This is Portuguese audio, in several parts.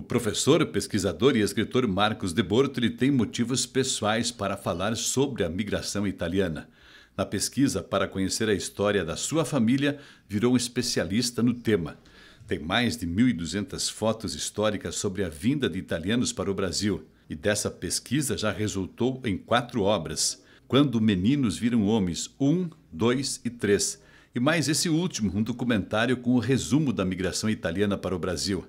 O professor, pesquisador e escritor Marcos De Bortoli tem motivos pessoais para falar sobre a migração italiana. Na pesquisa para conhecer a história da sua família, virou um especialista no tema. Tem mais de 1.200 fotos históricas sobre a vinda de italianos para o Brasil. E dessa pesquisa já resultou em quatro obras: Quando Meninos Viram Homens 1, 2 e 3. E mais esse último, um documentário com o resumo da migração italiana para o Brasil.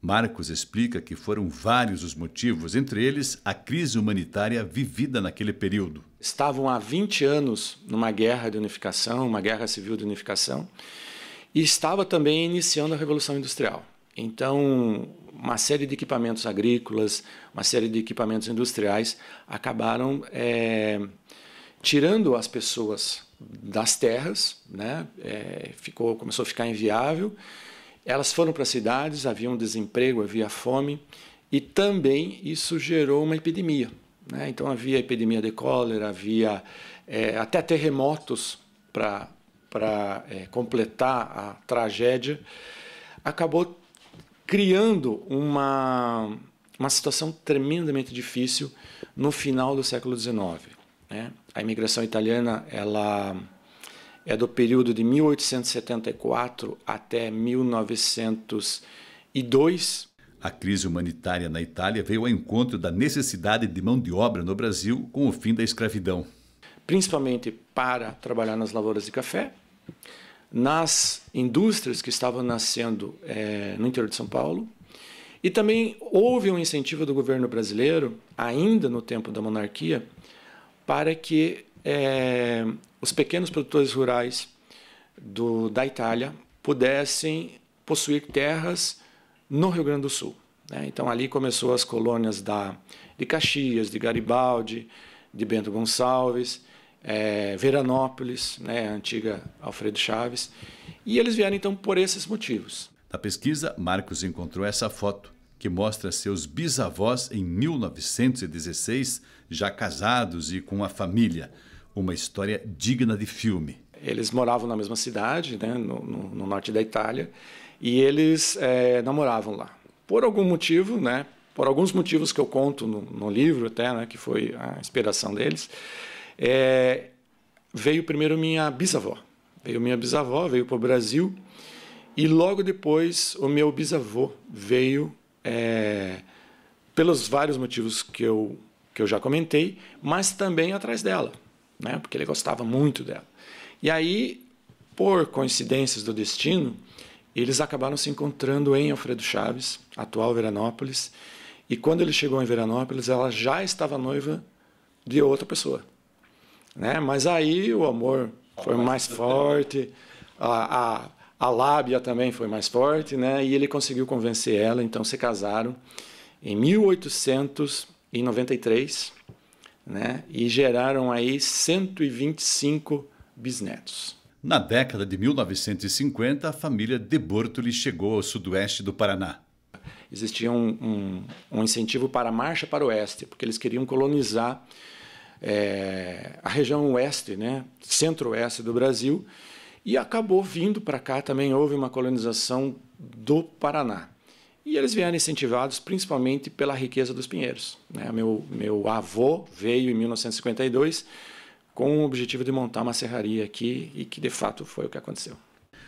Marcos explica que foram vários os motivos, entre eles a crise humanitária vivida naquele período. Estavam há 20 anos numa guerra de unificação, uma guerra civil de unificação, e estava também iniciando a Revolução Industrial. Então, uma série de equipamentos agrícolas, uma série de equipamentos industriais acabaram é, tirando as pessoas das terras, né? É, ficou, começou a ficar inviável elas foram para as cidades, havia um desemprego, havia fome, e também isso gerou uma epidemia. Né? Então havia epidemia de cólera, havia é, até terremotos para é, completar a tragédia. Acabou criando uma, uma situação tremendamente difícil no final do século XIX. Né? A imigração italiana ela é do período de 1874 até 1902. A crise humanitária na Itália veio ao encontro da necessidade de mão de obra no Brasil com o fim da escravidão. Principalmente para trabalhar nas lavouras de café, nas indústrias que estavam nascendo é, no interior de São Paulo. E também houve um incentivo do governo brasileiro, ainda no tempo da monarquia, para que é, os pequenos produtores rurais do, da Itália pudessem possuir terras no Rio Grande do Sul. Né? Então ali começou as colônias da, de Caxias, de Garibaldi, de Bento Gonçalves, é, Veranópolis, né, a antiga Alfredo Chaves, e eles vieram então por esses motivos. Na pesquisa, Marcos encontrou essa foto que mostra seus bisavós em 1916, já casados e com a família uma história digna de filme. Eles moravam na mesma cidade, né, no, no, no norte da Itália, e eles é, namoravam lá. Por algum motivo, né, por alguns motivos que eu conto no, no livro até, né, que foi a inspiração deles, é, veio primeiro minha bisavó. Veio minha bisavó, veio para o Brasil, e logo depois o meu bisavô veio, é, pelos vários motivos que eu, que eu já comentei, mas também atrás dela né? Porque ele gostava muito dela. E aí, por coincidências do destino, eles acabaram se encontrando em Alfredo Chaves, atual Veranópolis. E quando ele chegou em Veranópolis, ela já estava noiva de outra pessoa. Né? Mas aí o amor foi mais forte, a, a, a lábia também foi mais forte, né? e ele conseguiu convencer ela, então se casaram em 1893 né? e geraram aí 125 bisnetos. Na década de 1950, a família de Bortoli chegou ao sudoeste do Paraná. Existia um, um, um incentivo para a marcha para o oeste, porque eles queriam colonizar é, a região oeste, né? centro-oeste do Brasil, e acabou vindo para cá também. Houve uma colonização do Paraná. E eles vieram incentivados principalmente pela riqueza dos pinheiros. Né? Meu, meu avô veio em 1952 com o objetivo de montar uma serraria aqui e que de fato foi o que aconteceu.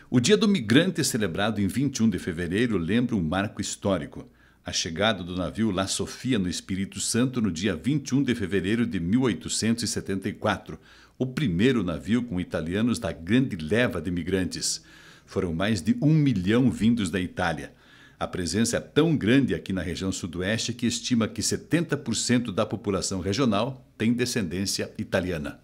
O Dia do Migrante, celebrado em 21 de fevereiro, lembra um marco histórico. A chegada do navio La Sofia no Espírito Santo no dia 21 de fevereiro de 1874, o primeiro navio com italianos da grande leva de imigrantes. Foram mais de um milhão vindos da Itália. A presença é tão grande aqui na região sudoeste que estima que 70% da população regional tem descendência italiana.